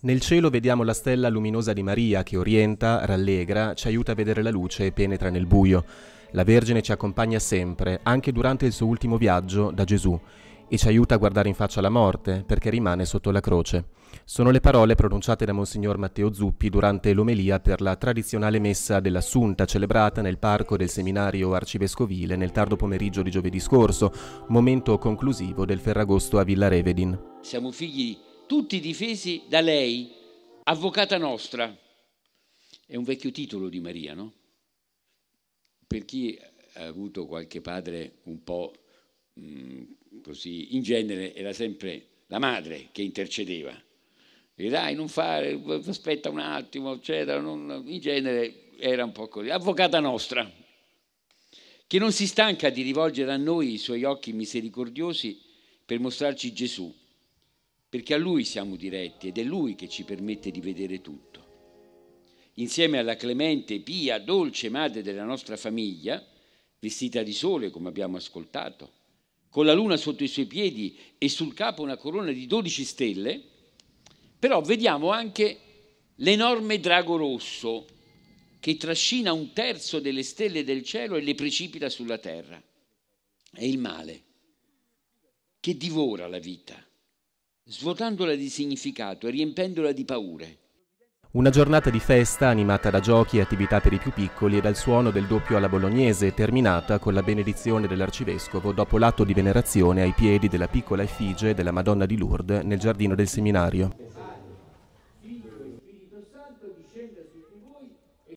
Nel cielo vediamo la stella luminosa di Maria che orienta, rallegra, ci aiuta a vedere la luce e penetra nel buio. La Vergine ci accompagna sempre, anche durante il suo ultimo viaggio da Gesù, e ci aiuta a guardare in faccia la morte, perché rimane sotto la croce. Sono le parole pronunciate da Monsignor Matteo Zuppi durante l'omelia per la tradizionale messa dell'Assunta celebrata nel parco del seminario arcivescovile nel tardo pomeriggio di giovedì scorso, momento conclusivo del Ferragosto a Villa Revedin. Siamo figli tutti difesi da lei, avvocata nostra. È un vecchio titolo di Maria, no? Per chi ha avuto qualche padre un po' mh, mm, così, in genere era sempre la madre che intercedeva. E dai, non fare, aspetta un attimo, eccetera. Non, in genere era un po' così. Avvocata nostra, che non si stanca di rivolgere a noi i suoi occhi misericordiosi per mostrarci Gesù perché a Lui siamo diretti ed è Lui che ci permette di vedere tutto. Insieme alla clemente, pia, dolce madre della nostra famiglia, vestita di sole come abbiamo ascoltato, con la luna sotto i suoi piedi e sul capo una corona di 12 stelle, però vediamo anche l'enorme drago rosso che trascina un terzo delle stelle del cielo e le precipita sulla terra. È il male che divora la vita svuotandola di significato e riempendola di paure. Una giornata di festa animata da giochi e attività per i più piccoli e dal suono del doppio alla bolognese, terminata con la benedizione dell'arcivescovo dopo l'atto di venerazione ai piedi della piccola effigie della Madonna di Lourdes nel giardino del seminario.